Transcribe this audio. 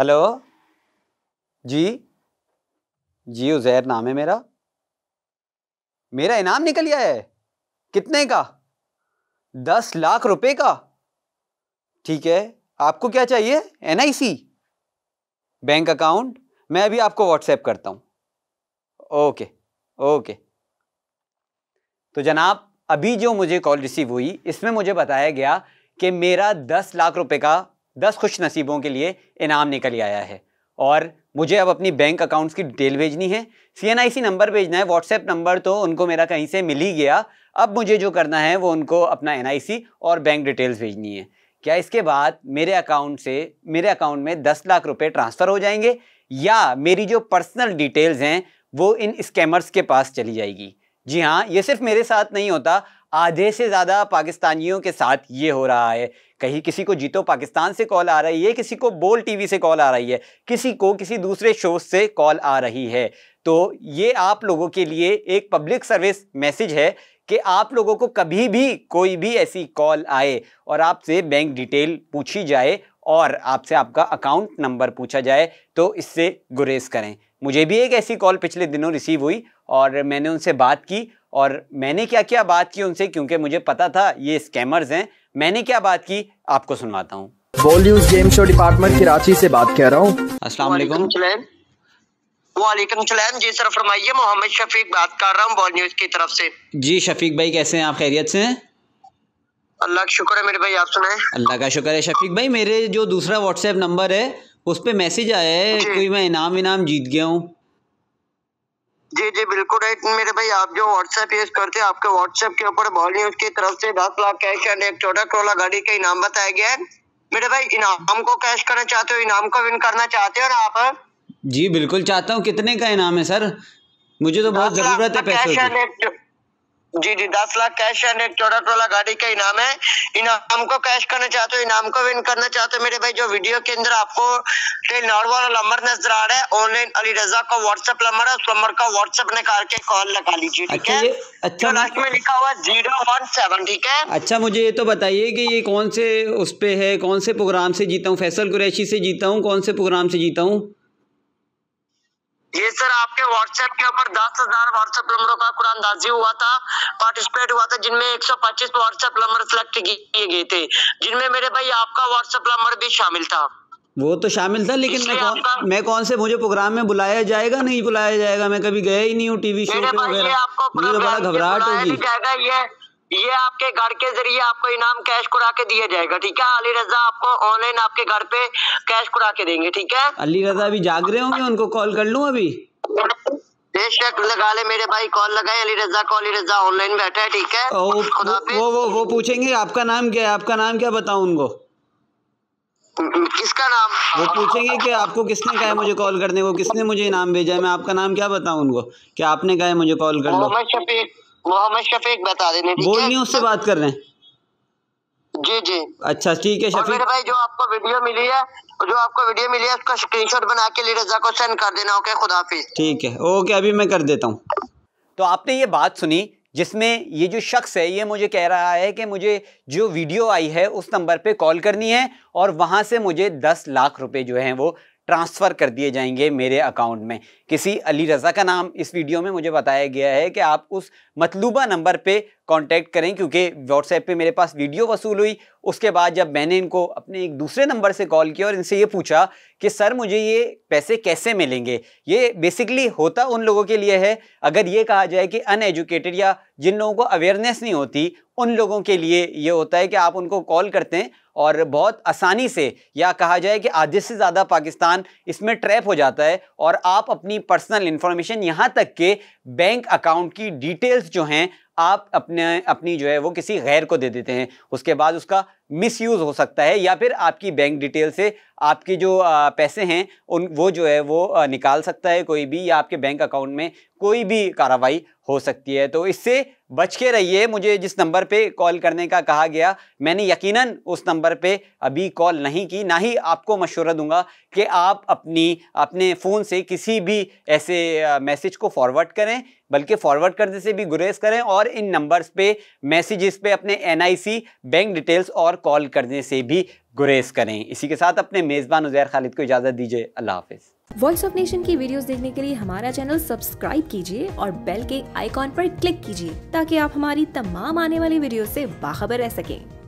hello जी जी उजैर नाम है मेरा मेरा इनाम निकल गया है कितने का दस लाख रुपए का ठीक है आपको क्या चाहिए सी बैंक अकाउंट मैं अभी आपको व्हाट्सएप करता हूँ ओके ओके तो जनाब अभी जो मुझे कॉल रिसीव हुई इसमें मुझे बताया गया कि मेरा दस लाख रुपए का दस खुश नसीबों के लिए इनाम निकल आया है और मुझे अब अपनी बैंक अकाउंट्स की डिटेल भेजनी है सी नंबर भेजना है व्हाट्सएप नंबर तो उनको मेरा कहीं से मिल ही गया अब मुझे जो करना है वो उनको अपना एन और बैंक डिटेल्स भेजनी है क्या इसके बाद मेरे अकाउंट से मेरे अकाउंट में दस लाख रुपये ट्रांसफ़र हो जाएंगे या मेरी जो पर्सनल डिटेल्स हैं वो इन स्कैमर्स के पास चली जाएगी जी हाँ ये सिर्फ मेरे साथ नहीं होता आधे से ज़्यादा पाकिस्तानियों के साथ ये हो रहा है कहीं किसी को जीतो पाकिस्तान से कॉल आ रही है किसी को बोल टीवी से कॉल आ रही है किसी को किसी दूसरे शो से कॉल आ रही है तो ये आप लोगों के लिए एक पब्लिक सर्विस मैसेज है कि आप लोगों को कभी भी कोई भी ऐसी कॉल आए और आपसे बैंक डिटेल पूछी जाए और आपसे आपका अकाउंट नंबर पूछा जाए तो इससे गुरेज करें मुझे भी एक ऐसी कॉल पिछले दिनों रिसीव हुई और मैंने उनसे बात की और मैंने क्या क्या बात की उनसे क्योंकि मुझे पता था ये स्कैमर्स हैं मैंने क्या बात की आपको सुनवाता हूँ Bollywood game show department Karachi से बात कर रहा हूँ अस्सलाम वालेकुम सलाम जी सर फरमाइए मोहम्मद शफीक बात कर रहा हूँ बॉल न्यूज की तरफ से जी शफीक भाई कैसे हैं आप खैरियत से हैं अल्लाह का शुक्र है मेरे भाई आप सुनाए अल्लाह का शुक्र है शफीक भाई मेरे जो दूसरा व्हाट्सएप नंबर है उस पर मैसेज आया है कोई मैं इनाम इनाम जीत गया हूँ जी जी बिल्कुल राइट मेरे भाई आप जो व्हाट्सएप यूज करते हैं आपके व्हाट्सएप के ऊपर बॉलीवुड की तरफ से दस लाख कैश एंड एक चौदह करोड़ गाड़ी का इनाम बताया गया है मेरे भाई इनाम को कैश करना चाहते हो इनाम को विन करना चाहते हो ना आप जी बिल्कुल चाहता हूँ कितने का इनाम है सर मुझे तो बहुत जरूरत है पैसों की जी जी दस लाख कैश एंड चौदह टोला गाड़ी का इनाम है इनाम को कैश करना चाहते हो इनाम को विन करना चाहते हो मेरे भाई जो वीडियो के अंदर आपको नंबर नजर आ रहा है ऑनलाइन अली रजा का व्हाट्सएप नंबर है उस नंबर का व्हाट्सएप निकाल करके कॉल लगा लीजिए ठीक अच्छा, है तो अच्छा लास्ट में लिखा हुआ जीरो वन सेवन ठीक है अच्छा मुझे ये तो बताइए की ये कौन से उस पे है कौन से प्रोग्राम से जीता हूँ फैसल कुरैशी से जीता हूँ कौन से प्रोग्राम से जीता हूँ ये सर आपके व्हाट्सएप के ऊपर दस हजार व्हाट्सएप नंबरों का कुरान दाजी हुआ था पार्टिसिपेट हुआ था जिनमें एक सौ पच्चीस व्हाट्सएप नंबर सिलेक्ट किए गए थे जिनमें मेरे भाई आपका व्हाट्सएप नंबर भी शामिल था वो तो शामिल था लेकिन मैं कौन मैं कौन से मुझे प्रोग्राम में बुलाया जाएगा नहीं बुलाया जाएगा मैं कभी गया ही नहीं हूँ टीवी शो पे वगैरह मुझे तो बड़ा घबराहट होगी ये आपके घर के जरिए आपको इनाम कैश करा के दिया जाएगा ठीक है अली रजा आपको ऑनलाइन आपके घर पे कैश करा के देंगे ठीक है अली रजा अभी जाग रहे होंगे उनको कॉल कर लू अभी बेशक लगा ले मेरे भाई कॉल लगाए अली रजा को अली रजा ऑनलाइन बैठा है ठीक है ओ, वो वो वो पूछेंगे आपका नाम क्या है आपका नाम क्या बताऊ उनको किसका नाम वो पूछेंगे कि आपको किसने कहा मुझे कॉल करने को किसने मुझे इनाम भेजा है मैं आपका नाम क्या बताऊं उनको कि आपने कहा मुझे कॉल कर लो दो मोहम्मद शफीक बता देने गोल्ड न्यूज से बात कर रहे हैं जी जी अच्छा ठीक है शफीक भाई जो आपको वीडियो मिली है जो आपको वीडियो मिली है उसका स्क्रीनशॉट बना के लिए रजा को सेंड कर देना ओके खुदाफिज ठीक है ओके अभी मैं कर देता हूँ तो आपने ये बात सुनी जिसमें ये जो शख्स है ये मुझे कह रहा है कि मुझे जो वीडियो आई है उस नंबर पे कॉल करनी है और वहाँ से मुझे दस लाख रुपए जो हैं वो ट्रांसफ़र कर दिए जाएंगे मेरे अकाउंट में किसी अली रज़ा का नाम इस वीडियो में मुझे बताया गया है कि आप उस मतलूबा नंबर पे कांटेक्ट करें क्योंकि व्हाट्सएप पे मेरे पास वीडियो वसूल हुई उसके बाद जब मैंने इनको अपने एक दूसरे नंबर से कॉल किया और इनसे ये पूछा कि सर मुझे ये पैसे कैसे मिलेंगे ये बेसिकली होता उन लोगों के लिए है अगर ये कहा जाए कि अनएजुकेटेड या जिन लोगों को अवेयरनेस नहीं होती उन लोगों के लिए ये होता है कि आप उनको कॉल करते हैं और बहुत आसानी से या कहा जाए कि आधे से ज़्यादा पाकिस्तान इसमें ट्रैप हो जाता है और आप अपनी पर्सनल इन्फॉर्मेशन यहाँ तक के बैंक अकाउंट की डिटेल्स जो हैं आप अपने अपनी जो है वो किसी गैर को दे देते हैं उसके बाद उसका मिसयूज़ हो सकता है या फिर आपकी बैंक डिटेल से आपके जो पैसे हैं उन वो जो है वो निकाल सकता है कोई भी या आपके बैंक अकाउंट में कोई भी कार्रवाई हो सकती है तो इससे बच के रहिए मुझे जिस नंबर पे कॉल करने का कहा गया मैंने यकीनन उस नंबर पे अभी कॉल नहीं की ना ही आपको मशवरा दूंगा कि आप अपनी अपने फ़ोन से किसी भी ऐसे मैसेज को फॉरवर्ड करें बल्कि फॉरवर्ड करने से भी गुरेज करें और इन नंबर्स पे मैसेजेस पे अपने एनआईसी बैंक डिटेल्स और कॉल करने से भी गुरेज करें इसी के साथ अपने मेज़बान उजैर खालिद को इजाज़त दीजिए अल्लाह हाफिज़ वॉइस ऑफ नेशन की वीडियोस देखने के लिए हमारा चैनल सब्सक्राइब कीजिए और बेल के आइकॉन पर क्लिक कीजिए ताकि आप हमारी तमाम आने वाली वीडियो ऐसी बाखबर रह सकें